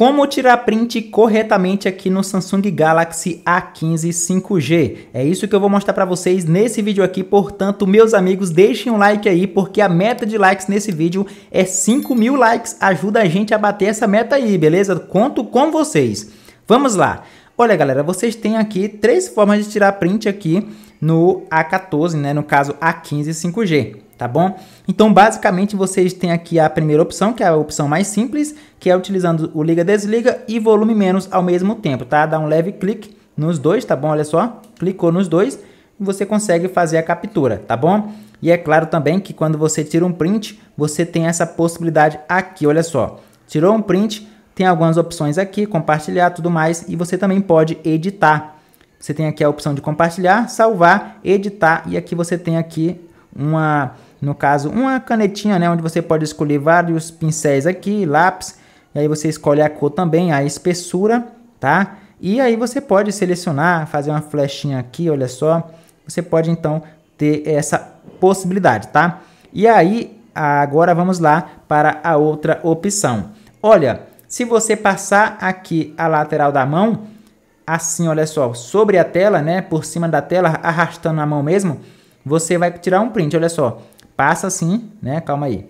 Como tirar print corretamente aqui no Samsung Galaxy A15 5G? É isso que eu vou mostrar para vocês nesse vídeo aqui, portanto, meus amigos, deixem um like aí, porque a meta de likes nesse vídeo é 5 mil likes, ajuda a gente a bater essa meta aí, beleza? Conto com vocês. Vamos lá. Olha, galera, vocês têm aqui três formas de tirar print aqui no A14, né? No caso, A15 5G tá bom? Então, basicamente, vocês têm aqui a primeira opção, que é a opção mais simples, que é utilizando o liga-desliga e volume menos ao mesmo tempo, tá? Dá um leve clique nos dois, tá bom? Olha só, clicou nos dois e você consegue fazer a captura, tá bom? E é claro também que quando você tira um print, você tem essa possibilidade aqui, olha só. Tirou um print, tem algumas opções aqui, compartilhar, tudo mais, e você também pode editar. Você tem aqui a opção de compartilhar, salvar, editar e aqui você tem aqui uma, no caso, uma canetinha, né, onde você pode escolher vários pincéis aqui, lápis, e aí você escolhe a cor também, a espessura, tá? E aí você pode selecionar, fazer uma flechinha aqui, olha só, você pode então ter essa possibilidade, tá? E aí, agora vamos lá para a outra opção. Olha, se você passar aqui a lateral da mão, assim, olha só, sobre a tela, né, por cima da tela, arrastando a mão mesmo, você vai tirar um print, olha só. Passa assim, né? Calma aí.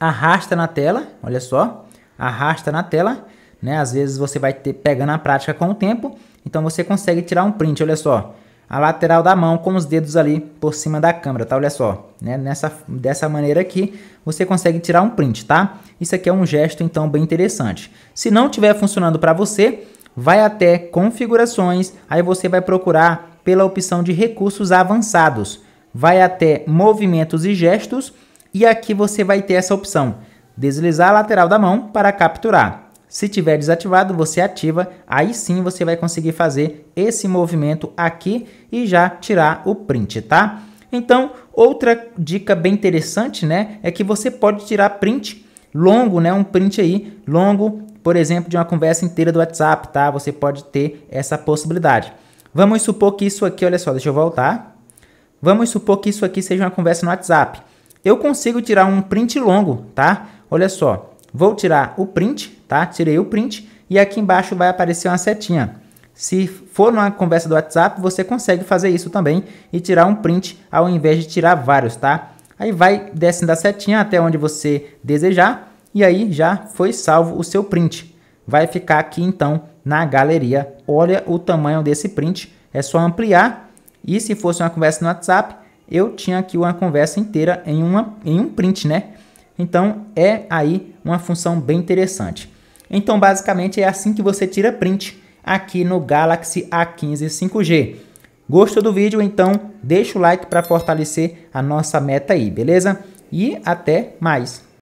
Arrasta na tela, olha só. Arrasta na tela, né? Às vezes você vai ter pegando na prática com o tempo, então você consegue tirar um print, olha só. A lateral da mão com os dedos ali por cima da câmera, tá? Olha só, né? Nessa, dessa maneira aqui, você consegue tirar um print, tá? Isso aqui é um gesto, então, bem interessante. Se não estiver funcionando para você, vai até configurações, aí você vai procurar pela opção de recursos avançados. Vai até movimentos e gestos e aqui você vai ter essa opção. Deslizar a lateral da mão para capturar. Se tiver desativado, você ativa, aí sim você vai conseguir fazer esse movimento aqui e já tirar o print, tá? Então, outra dica bem interessante, né, é que você pode tirar print longo, né, um print aí longo, por exemplo, de uma conversa inteira do WhatsApp, tá? Você pode ter essa possibilidade. Vamos supor que isso aqui, olha só, deixa eu voltar. Vamos supor que isso aqui seja uma conversa no WhatsApp. Eu consigo tirar um print longo, tá? Olha só, vou tirar o print, tá? Tirei o print e aqui embaixo vai aparecer uma setinha. Se for numa conversa do WhatsApp, você consegue fazer isso também e tirar um print ao invés de tirar vários, tá? Aí vai descendo a setinha até onde você desejar e aí já foi salvo o seu print. Vai ficar aqui então na galeria. Olha o tamanho desse print, é só ampliar. E se fosse uma conversa no WhatsApp, eu tinha aqui uma conversa inteira em, uma, em um print, né? Então é aí uma função bem interessante. Então basicamente é assim que você tira print aqui no Galaxy A15 5G. Gostou do vídeo? Então deixa o like para fortalecer a nossa meta aí, beleza? E até mais!